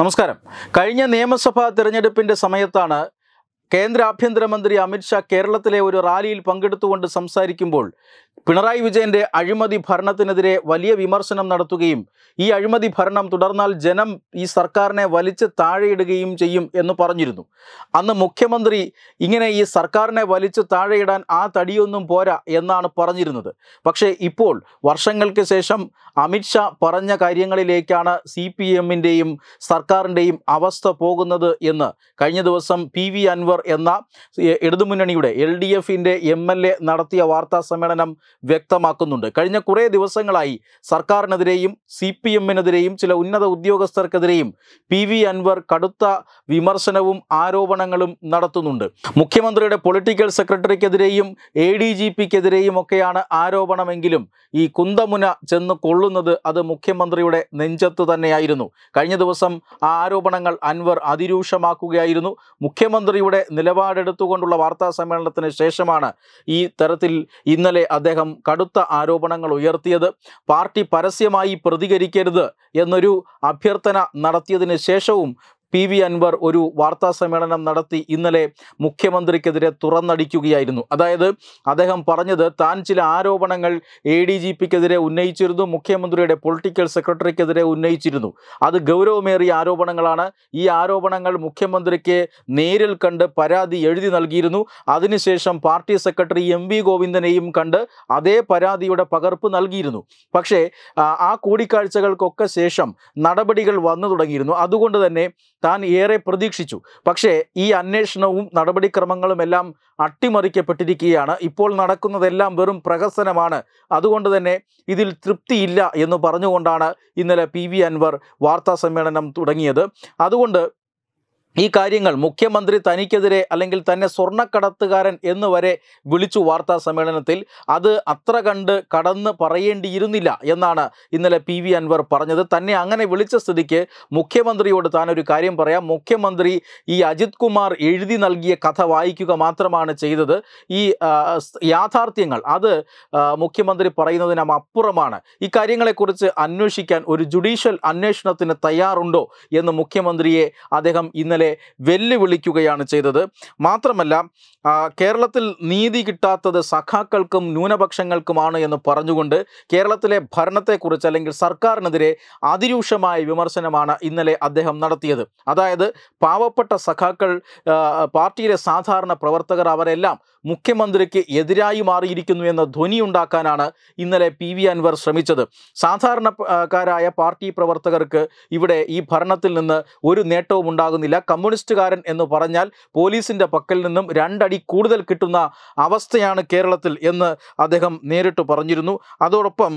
നമസ്കാരം കഴിഞ്ഞ നിയമസഭാ തിരഞ്ഞെടുപ്പിൻ്റെ സമയത്താണ് കേന്ദ്ര ആഭ്യന്തരമന്ത്രി അമിത്ഷാ കേരളത്തിലെ ഒരു റാലിയിൽ പങ്കെടുത്തുകൊണ്ട് സംസാരിക്കുമ്പോൾ പിണറായി വിജയന്റെ അഴിമതി ഭരണത്തിനെതിരെ വലിയ വിമർശനം നടത്തുകയും ഈ അഴിമതി ഭരണം തുടർന്നാൽ ജനം ഈ സർക്കാരിനെ വലിച്ച് താഴെയിടുകയും ചെയ്യും എന്ന് പറഞ്ഞിരുന്നു അന്ന് മുഖ്യമന്ത്രി ഇങ്ങനെ ഈ സർക്കാരിനെ വലിച്ച് താഴെയിടാൻ ആ തടിയൊന്നും പോരാ എന്നാണ് പറഞ്ഞിരുന്നത് പക്ഷേ ഇപ്പോൾ വർഷങ്ങൾക്ക് ശേഷം അമിത്ഷാ പറഞ്ഞ കാര്യങ്ങളിലേക്കാണ് സി പി എമ്മിൻ്റെയും സർക്കാരിൻ്റെയും അവസ്ഥ പോകുന്നത് എന്ന് കഴിഞ്ഞ ദിവസം പി വി അൻവർ എന്ന ഇടതുമുന്നണിയുടെ എൽ ഡി എഫിൻ്റെ എം എൽ എ നടത്തിയ വാർത്താ സമ്മേളനം വ്യക്തമാക്കുന്നുണ്ട് കഴിഞ്ഞ കുറേ ദിവസങ്ങളായി സർക്കാരിനെതിരെയും സി പി എമ്മിനെതിരെയും ചില ഉന്നത ഉദ്യോഗസ്ഥർക്കെതിരെയും പി വി അൻവർ കടുത്ത വിമർശനവും ആരോപണങ്ങളും നടത്തുന്നുണ്ട് മുഖ്യമന്ത്രിയുടെ പൊളിറ്റിക്കൽ സെക്രട്ടറിക്കെതിരെയും എ ഡി ജി പിക്കെതിരെയും ഒക്കെയാണ് ആരോപണമെങ്കിലും ഈ കുന്തമുന ചെന്ന് കൊള്ളുന്നത് അത് മുഖ്യമന്ത്രിയുടെ നെഞ്ചത്ത് തന്നെയായിരുന്നു കഴിഞ്ഞ ദിവസം ആ ആരോപണങ്ങൾ അൻവർ അതിരൂക്ഷമാക്കുകയായിരുന്നു മുഖ്യമന്ത്രിയുടെ നിലപാടെടുത്തുകൊണ്ടുള്ള വാർത്താ സമ്മേളനത്തിന് ശേഷമാണ് ഈ തരത്തിൽ ഇന്നലെ അദ്ദേഹം അദ്ദേഹം കടുത്ത ആരോപണങ്ങൾ ഉയർത്തിയത് പാർട്ടി പരസ്യമായി പ്രതികരിക്കരുത് എന്നൊരു അഭ്യർത്ഥന നടത്തിയതിന് ശേഷവും പി വി അൻവർ ഒരു വാർത്താ സമ്മേളനം നടത്തി ഇന്നലെ മുഖ്യമന്ത്രിക്കെതിരെ തുറന്നടിക്കുകയായിരുന്നു അതായത് അദ്ദേഹം പറഞ്ഞത് താൻ ചില ആരോപണങ്ങൾ എ ഡി ജി പിക്കെതിരെ ഉന്നയിച്ചിരുന്നു മുഖ്യമന്ത്രിയുടെ പൊളിറ്റിക്കൽ സെക്രട്ടറിക്കെതിരെ ഉന്നയിച്ചിരുന്നു അത് ഗൗരവമേറിയ ആരോപണങ്ങളാണ് ഈ ആരോപണങ്ങൾ മുഖ്യമന്ത്രിക്ക് നേരിൽ കണ്ട് പരാതി എഴുതി നൽകിയിരുന്നു അതിനുശേഷം പാർട്ടി സെക്രട്ടറി എം വി ഗോവിന്ദനെയും കണ്ട് അതേ പരാതിയുടെ പകർപ്പ് നൽകിയിരുന്നു പക്ഷേ ആ കൂടിക്കാഴ്ചകൾക്കൊക്കെ ശേഷം നടപടികൾ വന്നു തുടങ്ങിയിരുന്നു അതുകൊണ്ട് തന്നെ താൻ ഏറെ പ്രതീക്ഷിച്ചു പക്ഷേ ഈ അന്വേഷണവും നടപടിക്രമങ്ങളും എല്ലാം അട്ടിമറിക്കപ്പെട്ടിരിക്കുകയാണ് ഇപ്പോൾ നടക്കുന്നതെല്ലാം വെറും പ്രഹസനമാണ് അതുകൊണ്ട് തന്നെ ഇതിൽ തൃപ്തിയില്ല എന്ന് പറഞ്ഞുകൊണ്ടാണ് ഇന്നലെ പി വി അൻവർ വാർത്താ സമ്മേളനം തുടങ്ങിയത് അതുകൊണ്ട് ഈ കാര്യങ്ങൾ മുഖ്യമന്ത്രി തനിക്കെതിരെ അല്ലെങ്കിൽ തന്നെ സ്വർണ്ണക്കടത്തുകാരൻ എന്ന് വരെ വിളിച്ചു വാർത്താ സമ്മേളനത്തിൽ അത് അത്ര കണ്ട് കടന്ന് പറയേണ്ടിയിരുന്നില്ല എന്നാണ് ഇന്നലെ പി വി അൻവർ പറഞ്ഞത് തന്നെ അങ്ങനെ വിളിച്ച സ്ഥിതിക്ക് മുഖ്യമന്ത്രിയോട് താനൊരു കാര്യം പറയാം മുഖ്യമന്ത്രി ഈ അജിത് കുമാർ എഴുതി നൽകിയ കഥ വായിക്കുക മാത്രമാണ് ചെയ്തത് ഈ യാഥാർത്ഥ്യങ്ങൾ അത് മുഖ്യമന്ത്രി പറയുന്നതിനും അപ്പുറമാണ് ഇക്കാര്യങ്ങളെക്കുറിച്ച് അന്വേഷിക്കാൻ ഒരു ജുഡീഷ്യൽ അന്വേഷണത്തിന് തയ്യാറുണ്ടോ എന്ന് മുഖ്യമന്ത്രിയെ അദ്ദേഹം ഇന്നലെ അവരെ വെല്ലുവിളിക്കുകയാണ് ചെയ്തത് മാത്രമല്ല കേരളത്തിൽ നീതി കിട്ടാത്തത് സഖാക്കൾക്കും ന്യൂനപക്ഷങ്ങൾക്കുമാണ് എന്ന് പറഞ്ഞുകൊണ്ട് കേരളത്തിലെ ഭരണത്തെക്കുറിച്ച് അല്ലെങ്കിൽ സർക്കാരിനെതിരെ അതിരൂക്ഷമായ വിമർശനമാണ് ഇന്നലെ അദ്ദേഹം നടത്തിയത് അതായത് പാവപ്പെട്ട സഖാക്കൾ പാർട്ടിയിലെ സാധാരണ പ്രവർത്തകർ അവരെല്ലാം മുഖ്യമന്ത്രിക്ക് എതിരായി മാറിയിരിക്കുന്നു എന്ന ഉണ്ടാക്കാനാണ് ഇന്നലെ പി വി അൻവർ ശ്രമിച്ചത് സാധാരണക്കാരായ പാർട്ടി പ്രവർത്തകർക്ക് ഇവിടെ ഈ ഭരണത്തിൽ നിന്ന് ഒരു നേട്ടവും ഉണ്ടാകുന്നില്ല കമ്മ്യൂണിസ്റ്റുകാരൻ എന്ന് പറഞ്ഞാൽ പോലീസിൻ്റെ പക്കൽ നിന്നും രണ്ടടി കൂടുതൽ കിട്ടുന്ന അവസ്ഥയാണ് കേരളത്തിൽ എന്ന് അദ്ദേഹം നേരിട്ട് പറഞ്ഞിരുന്നു അതോടൊപ്പം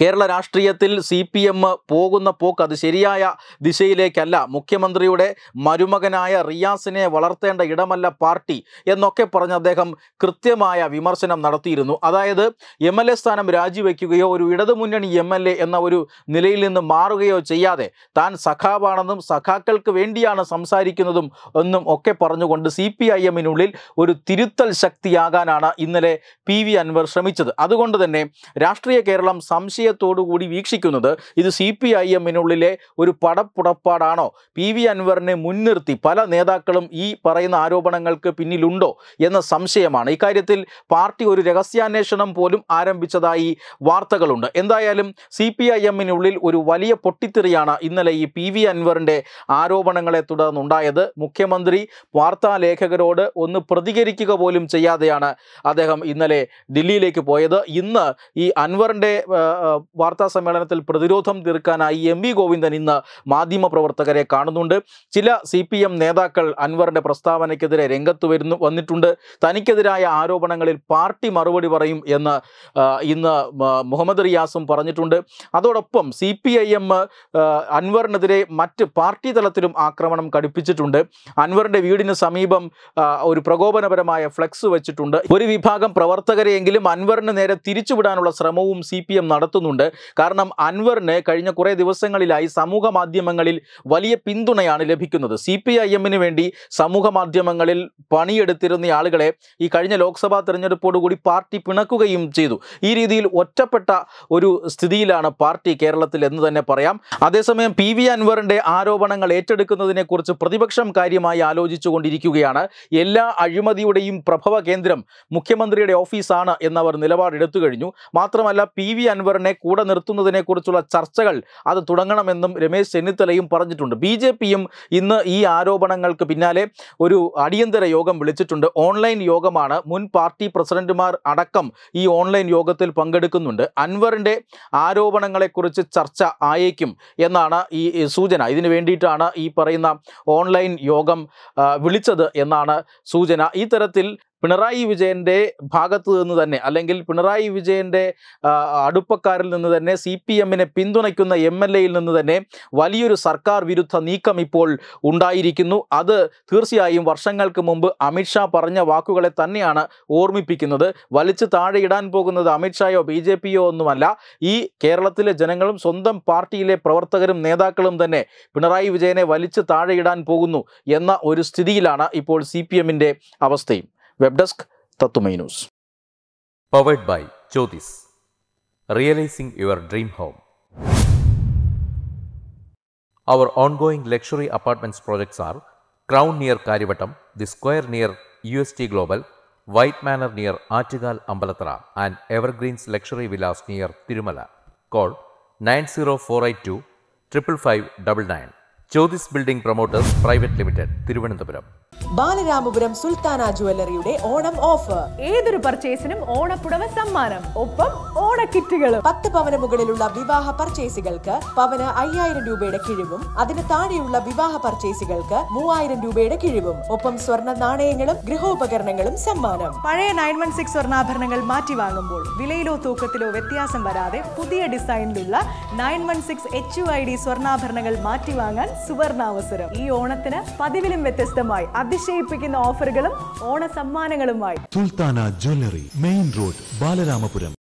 കേരള രാഷ്ട്രീയത്തിൽ സി പി എം പോകുന്ന പോക്ക് അത് ശരിയായ ദിശയിലേക്കല്ല മുഖ്യമന്ത്രിയുടെ മരുമകനായ റിയാസിനെ വളർത്തേണ്ട ഇടമല്ല പാർട്ടി എന്നൊക്കെ പറഞ്ഞ് അദ്ദേഹം കൃത്യമായ വിമർശനം നടത്തിയിരുന്നു അതായത് എം എൽ എ സ്ഥാനം രാജിവെക്കുകയോ ഒരു ഇടതുമുന്നണി എം എൽ എ എന്ന ഒരു നിലയിൽ നിന്ന് മാറുകയോ ചെയ്യാതെ താൻ സഖാവാണെന്നും സഖാക്കൾക്ക് വേണ്ടിയാണ് സംസാരിക്കുന്നതും എന്നും ഒക്കെ പറഞ്ഞുകൊണ്ട് സി പി ഐ എമ്മിനുള്ളിൽ ഒരു തിരുത്തൽ ശക്തിയാകാനാണ് ഇന്നലെ പി വി അൻവർ ശ്രമിച്ചത് അതുകൊണ്ട് തന്നെ രാഷ്ട്രീയ കേരളം സംശയ സംശയത്തോടുകൂടി വീക്ഷിക്കുന്നത് ഇത് സി പി ഐ എമ്മിനുള്ളിലെ ഒരു പടപ്പുടപ്പാടാണോ പി വി അൻവറിനെ മുൻനിർത്തി പല നേതാക്കളും ഈ പറയുന്ന ആരോപണങ്ങൾക്ക് പിന്നിലുണ്ടോ എന്ന സംശയമാണ് ഇക്കാര്യത്തിൽ പാർട്ടി ഒരു രഹസ്യാന്വേഷണം പോലും ആരംഭിച്ചതായി വാർത്തകളുണ്ട് എന്തായാലും സി പി ഐ എമ്മിനുള്ളിൽ ഒരു വലിയ പൊട്ടിത്തെറിയാണ് ഇന്നലെ ഈ പി വി അൻവറിൻ്റെ ആരോപണങ്ങളെ തുടർന്നുണ്ടായത് മുഖ്യമന്ത്രി വാർത്താലേഖകരോട് ഒന്ന് പ്രതികരിക്കുക പോലും ചെയ്യാതെയാണ് അദ്ദേഹം ഇന്നലെ ദില്ലിയിലേക്ക് പോയത് ഇന്ന് ഈ അൻവറിൻ്റെ വാർത്താ സമ്മേളനത്തിൽ പ്രതിരോധം തീർക്കാനായി എം വി ഗോവിന്ദൻ ഇന്ന് മാധ്യമപ്രവർത്തകരെ കാണുന്നുണ്ട് ചില സി പി എം നേതാക്കൾ അൻവറിൻ്റെ പ്രസ്താവനയ്ക്കെതിരെ രംഗത്ത് വരുന്നു വന്നിട്ടുണ്ട് തനിക്കെതിരായ ആരോപണങ്ങളിൽ പാർട്ടി മറുപടി പറയും എന്ന് ഇന്ന് മുഹമ്മദ് റിയാസും പറഞ്ഞിട്ടുണ്ട് അതോടൊപ്പം സി പി ഐ എം അൻവറിനെതിരെ മറ്റ് പാർട്ടി തലത്തിലും ആക്രമണം കടുപ്പിച്ചിട്ടുണ്ട് അൻവറിൻ്റെ വീടിന് സമീപം ഒരു പ്രകോപനപരമായ ഫ്ലെക്സ് വെച്ചിട്ടുണ്ട് ഒരു വിഭാഗം പ്രവർത്തകരെയെങ്കിലും അൻവറിന് നേരെ തിരിച്ചുവിടാനുള്ള ശ്രമവും സി പി എം നടത്തി നടത്തുന്നുണ്ട് കാരണം അൻവറിന് കഴിഞ്ഞ കുറേ ദിവസങ്ങളിലായി സമൂഹ മാധ്യമങ്ങളിൽ വലിയ പിന്തുണയാണ് ലഭിക്കുന്നത് സി പി ഐ എമ്മിന് വേണ്ടി സമൂഹ മാധ്യമങ്ങളിൽ പണിയെടുത്തിരുന്ന ആളുകളെ ഈ കഴിഞ്ഞ ലോക്സഭാ തെരഞ്ഞെടുപ്പോടുകൂടി പാർട്ടി പിണക്കുകയും ചെയ്തു ഈ രീതിയിൽ ഒറ്റപ്പെട്ട ഒരു സ്ഥിതിയിലാണ് പാർട്ടി കേരളത്തിൽ എന്ന് തന്നെ പറയാം അതേസമയം പി വി അൻവറിൻ്റെ ആരോപണങ്ങൾ ഏറ്റെടുക്കുന്നതിനെക്കുറിച്ച് പ്രതിപക്ഷം കാര്യമായി ആലോചിച്ചുകൊണ്ടിരിക്കുകയാണ് എല്ലാ അഴിമതിയുടെയും പ്രഭവ കേന്ദ്രം മുഖ്യമന്ത്രിയുടെ ഓഫീസാണ് എന്നവർ നിലപാടെടുത്തു കഴിഞ്ഞു മാത്രമല്ല പി വി അൻവറിന് തന്നെ കൂടെ നിർത്തുന്നതിനെക്കുറിച്ചുള്ള ചർച്ചകൾ അത് തുടങ്ങണമെന്നും രമേശ് ചെന്നിത്തലയും പറഞ്ഞിട്ടുണ്ട് ബി ജെ പിയും ഇന്ന് ഈ ആരോപണങ്ങൾക്ക് പിന്നാലെ ഒരു അടിയന്തര യോഗം വിളിച്ചിട്ടുണ്ട് ഓൺലൈൻ യോഗമാണ് മുൻ പാർട്ടി പ്രസിഡന്റുമാർ അടക്കം ഈ ഓൺലൈൻ യോഗത്തിൽ പങ്കെടുക്കുന്നുണ്ട് അൻവറിൻ്റെ ആരോപണങ്ങളെക്കുറിച്ച് ചർച്ച ആയേക്കും എന്നാണ് ഈ സൂചന ഇതിനു വേണ്ടിയിട്ടാണ് ഈ പറയുന്ന ഓൺലൈൻ യോഗം വിളിച്ചത് എന്നാണ് സൂചന ഈ തരത്തിൽ പിണറായി വിജയൻ്റെ ഭാഗത്തു നിന്ന് തന്നെ അല്ലെങ്കിൽ പിണറായി വിജയൻ്റെ അടുപ്പക്കാരിൽ നിന്ന് തന്നെ സി പി എമ്മിനെ പിന്തുണയ്ക്കുന്ന എം എൽ എയിൽ നിന്ന് തന്നെ വലിയൊരു സർക്കാർ വിരുദ്ധ നീക്കം ഇപ്പോൾ ഉണ്ടായിരിക്കുന്നു അത് തീർച്ചയായും വർഷങ്ങൾക്ക് മുമ്പ് അമിത്ഷാ പറഞ്ഞ വാക്കുകളെ തന്നെയാണ് ഓർമ്മിപ്പിക്കുന്നത് വലിച്ചു ഇടാൻ പോകുന്നത് അമിത്ഷായോ ബി ജെ പിയോ ഒന്നുമല്ല ഈ കേരളത്തിലെ ജനങ്ങളും സ്വന്തം പാർട്ടിയിലെ പ്രവർത്തകരും നേതാക്കളും തന്നെ പിണറായി വിജയനെ വലിച്ചു ഇടാൻ പോകുന്നു എന്ന ഒരു സ്ഥിതിയിലാണ് ഇപ്പോൾ സി പി എമ്മിൻ്റെ അവസ്ഥയും വെബ് ഡെസ്ക് തത്തുമൈ news powered by Jyothis realising your dream home our ongoing luxury apartments projects are Crown near Kariyavattom the Square near U S T Global White Manor near Attukal Ambalathara and Evergreens luxury villas near Thirumala call nine zero four eight two triple five double nine Jyothis building promoters private limited Thiruvananthapuram Balaramapuram Sultana ജുവല്ലറിയുടെ Onam offer ഏതൊരു പർച്ചേസിനും ഓണപ്പുടവ സമ്മാനം ഒപ്പം ഓണക്കിറ്റുകളും പത്ത് പവന മുകളിലുള്ള വിവാഹ പർച്ചേസുകൾക്ക് പവന് അയ്യായിരം രൂപയുടെ കിഴിവും അതിന് താഴെയുള്ള വിവാഹ പർച്ചേസുകൾക്ക് മൂവായിരം രൂപയുടെ കിഴിവും ഒപ്പം സ്വർണ്ണ നാണയങ്ങളും ഗൃഹോപകരണങ്ങളും സമ്മാനം പഴയ നയൻ വൺ സിക്സ് സ്വർണ്ണാഭരണങ്ങൾ മാറ്റി വാങ്ങുമ്പോൾ വിലയിലോ തൂക്കത്തിലോ വ്യത്യാസം വരാതെ പുതിയ ഡിസൈനിലുള്ള nine one six H U I D സ്വർണ്ണാഭരണങ്ങൾ മാറ്റി വാങ്ങാൻ സുവർണാവസരം ഈ ഓണത്തിന് പതിവിലും വ്യത്യസ്തമായി അതിശയിപ്പിക്കുന്ന ഓഫറുകളും ഓണ സമ്മാനങ്ങളുമായി Sultana jewellery main road Balaramapuram